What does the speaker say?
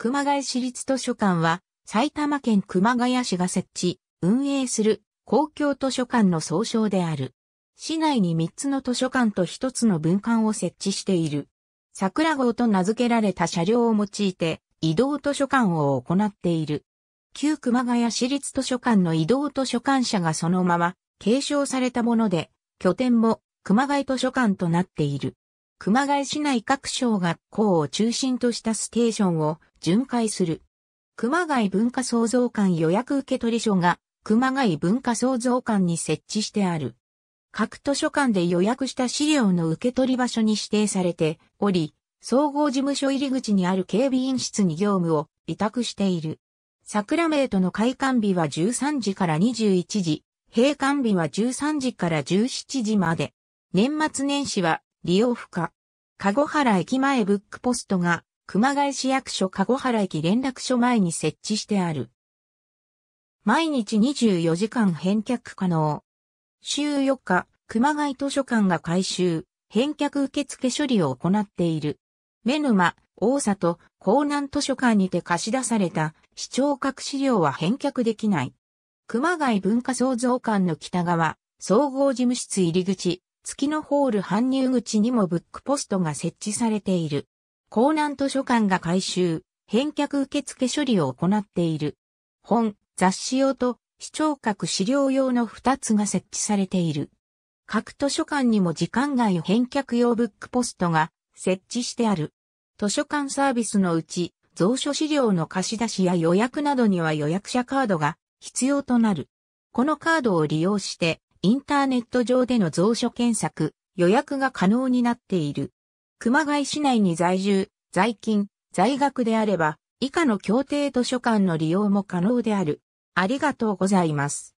熊谷市立図書館は、埼玉県熊谷市が設置、運営する公共図書館の総称である。市内に3つの図書館と1つの文館を設置している。桜号と名付けられた車両を用いて移動図書館を行っている。旧熊谷市立図書館の移動図書館社がそのまま継承されたもので、拠点も熊谷図書館となっている。熊谷市内各小学校を中心としたステーションを巡回する。熊谷文化創造館予約受取所が熊谷文化創造館に設置してある。各図書館で予約した資料の受取場所に指定されており、総合事務所入り口にある警備員室に業務を委託している。桜名との開館日は13時から21時、閉館日は13時から17時まで。年末年始は利用不可。籠原駅前ブックポストが熊谷市役所籠原駅連絡所前に設置してある。毎日24時間返却可能。週4日、熊谷図書館が回収、返却受付処理を行っている。目沼、大里、港南図書館にて貸し出された、視聴覚資料は返却できない。熊谷文化創造館の北側、総合事務室入り口、月のホール搬入口にもブックポストが設置されている。港南図書館が回収、返却受付処理を行っている。本、雑誌用と視聴覚資料用の2つが設置されている。各図書館にも時間外返却用ブックポストが設置してある。図書館サービスのうち、蔵書資料の貸し出しや予約などには予約者カードが必要となる。このカードを利用して、インターネット上での蔵書検索、予約が可能になっている。熊谷市内に在住、在勤、在学であれば、以下の協定図書館の利用も可能である。ありがとうございます。